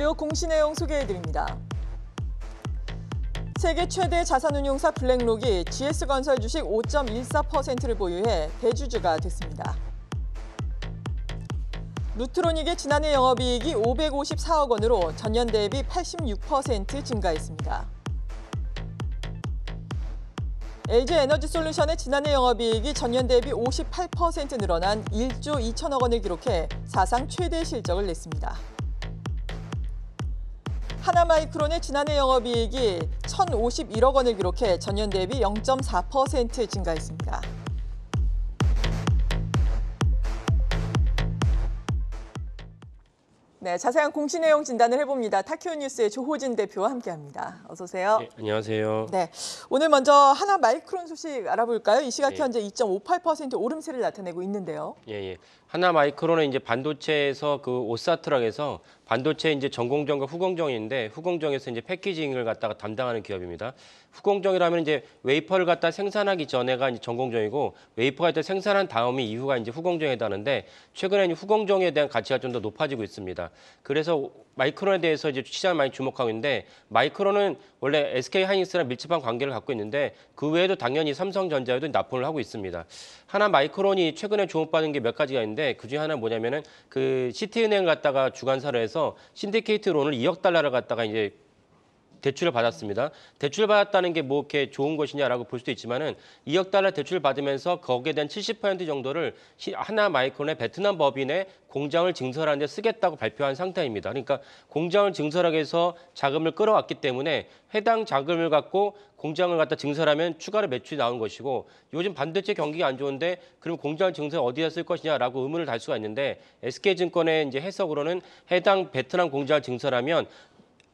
주요 공시 내용 소개해드립니다. 세계 최대 자산운용사 블랙록이 GS건설 주식 5.14%를 보유해 대주주가 됐습니다. 루트로닉의 지난해 영업이익이 554억 원으로 전년 대비 86% 증가했습니다. LG에너지솔루션의 지난해 영업이익이 전년 대비 58% 늘어난 1조 2천억 원을 기록해 사상 최대 실적을 냈습니다. 하나마이크론의 지난해 영업이익이 1,051억 원을 기록해 전년 대비 0.4% 증가했습니다. 네, 자세한 공시 내용 진단을 해봅니다. 타큐 뉴스의 조호진 대표와 함께합니다. 어서 오세요. 네, 안녕하세요. 네, 오늘 먼저 하나 마이크론 소식 알아볼까요? 이 시각 네. 현재 2.58% 오름세를 나타내고 있는데요. 예, 예. 하나 마이크론은 이제 반도체에서 그 오사트락에서 반도체 이제 전공정과 후공정인데 후공정에서 이제 패키징을 갖다가 담당하는 기업입니다. 후공정이라면 이제 웨이퍼를 갖다 생산하기 전에가 이제 전공정이고 웨이퍼가 일단 생산한 다음이 이후가 이제 후공정에 다는데 최근에는 후공정에 대한 가치가 좀 더 높아지고 있습니다. 그래서 마이크론에 대해서 이제 시장을 많이 주목하고 있는데 마이크론은 원래 SK 하이닉스랑 밀접한 관계를 갖고 있는데 그 외에도 당연히 삼성전자에도 납품을 하고 있습니다. 하나 마이크론이 최근에 주목받은 게 몇 가지가 있는데 있는데 그중에 하나는 뭐냐면은 그 시티은행 갔다가 주간사로 해서 신디케이트 론을 2억 달러를 갖다가 이제 대출을 받았습니다. 대출 받았다는 게 뭐 이렇게 좋은 것이냐라고 볼 수도 있지만은 2억 달러 대출 받으면서 거기에 대한 70% 정도를 하나 마이크론의 베트남 법인의 공장을 증설하는 데 쓰겠다고 발표한 상태입니다. 그러니까 공장을 증설하기 위해서 자금을 끌어왔기 때문에 해당 자금을 갖고 공장을 갖다 증설하면 추가로 매출이 나온 것이고 요즘 반도체 경기가 안 좋은데 그럼 공장 증설 어디에 쓸 것이냐라고 의문을 달 수가 있는데 SK증권의 이제 해석으로는 해당 베트남 공장을 증설하면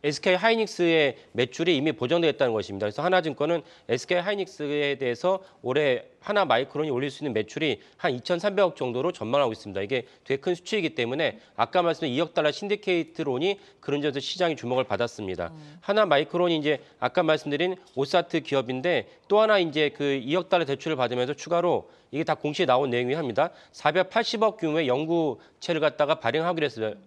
SK 하이닉스의 매출이 이미 보장되었다는 것입니다. 그래서 하나증권은 SK 하이닉스에 대해서 올해 하나 마이크론이 올릴 수 있는 매출이 한 2,300억 정도로 전망하고 있습니다. 이게 되게 큰 수치이기 때문에 아까 말씀드린 2억 달러 신디케이트론이 그런 점에서 시장의 주목을 받았습니다. 음. 하나 마이크론이 이제 아까 말씀드린 오사트 기업인데 또 하나 이제 그 2억 달러 대출을 받으면서 추가로 이게 다 공시에 나온 내용이 합니다. 480억 규모의 연구체를 갖다가 발행하기로 하겠습니다.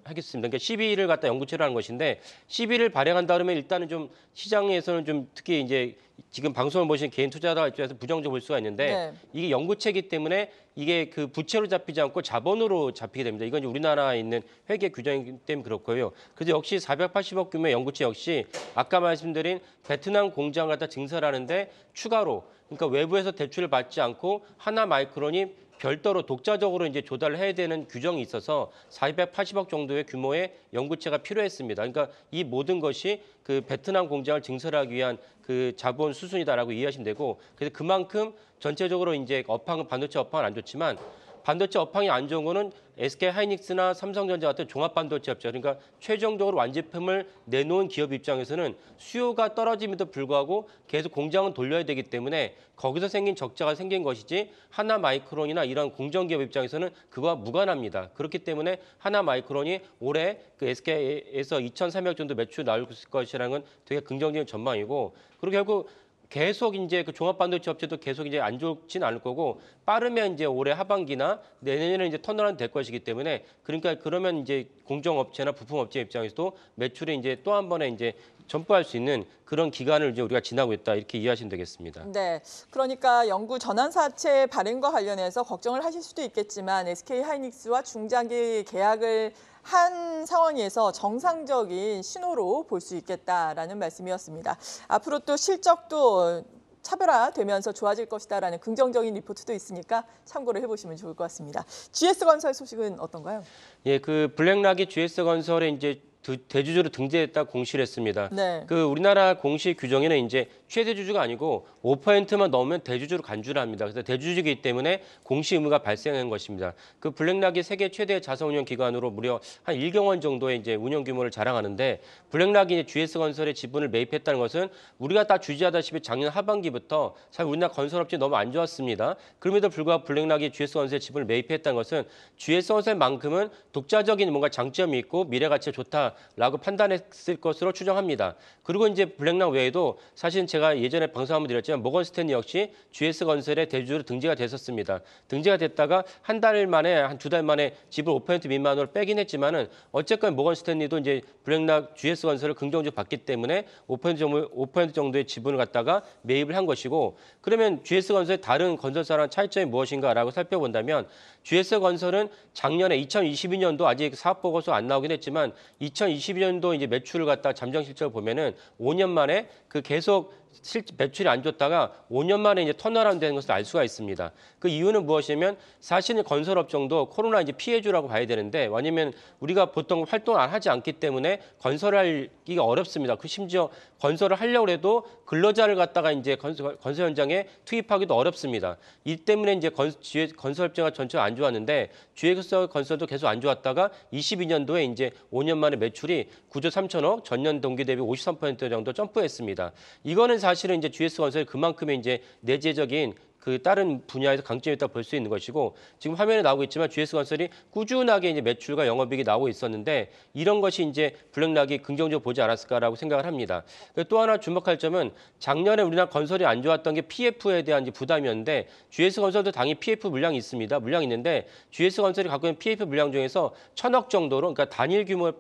그러니까 1 2를 갖다 연구체를 하는 것인데 1 2를 발행한다 그러면 일단은 좀 시장에서는 좀 특히 이제 지금 방송을 보시는 개인 투자자 입장에서 부정적으로 볼 수가 있는데 네. 이게 연구체이기 때문에 이게 그 부채로 잡히지 않고 자본으로 잡히게 됩니다. 이건 우리나라에 있는 회계 규정이기 때문에 그렇고요. 그래서 역시 480억 규모의 연구체 역시 아까 말씀드린 베트남 공장을 갖다 증설하는데 추가로 그러니까 외부에서 대출을 받지 않고 하나 마이크론이 별도로 독자적으로 이제 조달해야 되는 규정이 있어서 480억 정도의 규모의 연구체가 필요했습니다. 그러니까 이 모든 것이 그 베트남 공장을 증설하기 위한 그 자본 수순이다라고 이해하시면 되고 그래서 그만큼 전체적으로 이제 업황은 반도체 업황은 안 좋지만 반도체 업황이 안 좋은 거는 SK 하이닉스나 삼성전자 같은 종합 반도체 업체 그러니까 최종적으로 완제품을 내놓은 기업 입장에서는 수요가 떨어짐에도 불구하고 계속 공장은 돌려야 되기 때문에 거기서 생긴 적자가 생긴 것이지 하나 마이크론이나 이런 공정 기업 입장에서는 그와 거 무관합니다. 그렇기 때문에 하나 마이크론이 올해 그 SK에서 2 3 0 0 정도 매출 나올 것이라는 건 되게 긍정적인 전망이고 그리고 결국 계속 이제 그 종합 반도체 업체도 계속 이제 안 좋진 않을 거고 빠르면 이제 올해 하반기나 내년에는 이제 터널라될 것이기 때문에 그러니까 그러면 이제 공정 업체나 부품 업체 입장에서도 매출에 이제 또 한 번에 이제 전부할 수 있는 그런 기간을 이제 우리가 지나고 있다 이렇게 이해하시면 되겠습니다. 네, 그러니까 연구 전환사채 발행과 관련해서 걱정을 하실 수도 있겠지만 SK 하이닉스와 중장기 계약을 한 상황에서 정상적인 신호로 볼 수 있겠다라는 말씀이었습니다. 앞으로 또 실적도 차별화되면서 좋아질 것이다라는 긍정적인 리포트도 있으니까 참고를 해보시면 좋을 것 같습니다. GS건설 소식은 어떤가요? 예, 그 블랙락이 GS건설에 이제 대주주로 등재했다 공시를 했습니다. 네. 그 우리나라 공시 규정에는 이제 최대주주가 아니고 5%만 넘으면 대주주로 간주를 합니다. 그래서 대주주이기 때문에 공시 의무가 발생한 것입니다. 그 블랙락이 세계 최대 자산운용 기관으로 무려 한 1경 원 정도의 이제 운영 규모를 자랑하는데 블랙락이 GS 건설의 지분을 매입했다는 것은 우리가 다 주지하다시피 작년 하반기부터 사실 우리나라 건설업체 너무 안 좋았습니다. 그럼에도 불구하고 블랙락이 GS 건설의 지분을 매입했다는 것은 GS 건설만큼은 독자적인 뭔가 장점이 있고 미래 가치가 좋다. 있다라고 판단했을 것으로 추정합니다. 그리고 이제 블랙락 외에도 사실 제가 예전에 방송 한번 드렸지만 모건 스탠리 역시 GS 건설의 대주주로 등재가 됐었습니다. 등재가 됐다가 한 달 만에 한 두 달 만에 지분 5% 미만으로 빼긴 했지만은 어쨌건 모건 스탠리도 이제 블랙락 GS 건설을 긍정적으로 봤기 때문에 5% 정도 정도의 지분을 갖다가 매입을 한 것이고 그러면 GS 건설의 다른 건설사랑 차이점이 무엇인가라고 살펴본다면 GS 건설은 작년에 2022년도 아직 사업 보고서 안 나오긴 했지만 2 2022년도 이제 매출을 갖다 잠정 실적을 보면은 5년 만에 그 계속 실제 매출이 안 좋다가 5년 만에 이제 터널라운 되는 것을 알 수가 있습니다. 그 이유는 무엇이냐면 사실은 건설업종도 코로나 이제 피해주라고 봐야 되는데 왜냐면 우리가 보통 활동을 안 하지 않기 때문에 건설하기가 어렵습니다. 그 심지어 건설을 하려고 해도 근로자를 갖다가 이제 건설, 건설 현장에 투입하기도 어렵습니다. 이 때문에 이제 건, 건설업종가 전체가 안 좋았는데 GX서 건설도 계속 안 좋았다가 22년도에 이제 5년 만에 매출이 9조 3천억 전년 동기 대비 53% 정도 점프했습니다. 이거는 사실은 이제 GS 건설 이 그만큼의 이제 내재적인 그 다른 분야에서 강점이 있다고 볼 수 있는 것이고 지금 화면에 나오고 있지만 GS 건설이 꾸준하게 이제 매출과 영업이익이 나오고 있었는데 이런 것이 이제 블랙락이 긍정적으로 보지 않았을까라고 생각을 합니다. 또 하나 주목할 점은 작년에 우리나라 건설이 안 좋았던 게 PF에 대한 이제 부담이었는데 GS 건설도 당연히 PF 물량이 있습니다. 물량이 있는데 GS 건설이 갖고 있는 PF 물량 중에서 천억 정도로 그러니까 단일 규모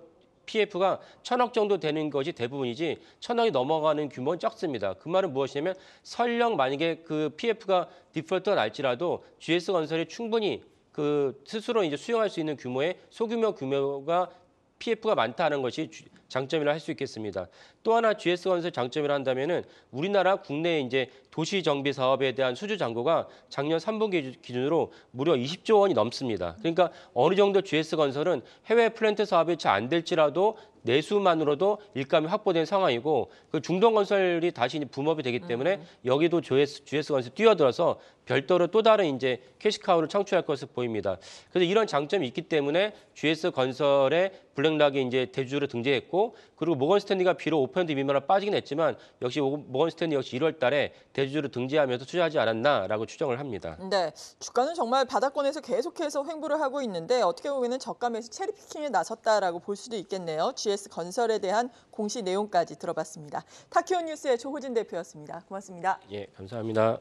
PF가 천억 정도 되는 것이 대부분이지 천억이 넘어가는 규모는 적습니다. 그 말은 무엇이냐면 설령 만약에 그 PF가 디폴트가 날지라도 GS 건설이 충분히 그 스스로 이제 수용할 수 있는 규모의 소규모 규모가 PF가 많다는 것이 장점이라 할 수 있겠습니다. 또 하나 GS 건설 장점이라 한다면은 우리나라 국내 이제 도시 정비 사업에 대한 수주 잔고가 작년 3분기 기준으로 무려 20조 원이 넘습니다. 그러니까 어느 정도 GS 건설은 해외 플랜트 사업이 잘 안 될지라도 내수만으로도 일감이 확보된 상황이고 그 중동 건설이 다시 붐업이 되기 때문에 음. 여기도 GS, 건설 뛰어들어서 별도로 또 다른 이제 캐시카우를 창출할 것으로 보입니다. 그래서 이런 장점이 있기 때문에 GS 건설의 블랙락이 이제 대주로 등재했고 있고 그리고 모건 스탠리가 비록 오5% 미만으로 빠지긴 했지만 역시 모건 스탠리 역시 1월 달에 대주주로 등재하면서 투자하지 않았나라고 추정을 합니다. 네. 주가는 정말 바닥권에서 계속해서 횡보를 하고 있는데 어떻게 보면 저가 매수 체리피킹에 나섰다라고 볼 수도 있겠네요. GS 건설에 대한 공시 내용까지 들어봤습니다. 타키온 뉴스의 조호진 대표였습니다. 고맙습니다. 예, 감사합니다.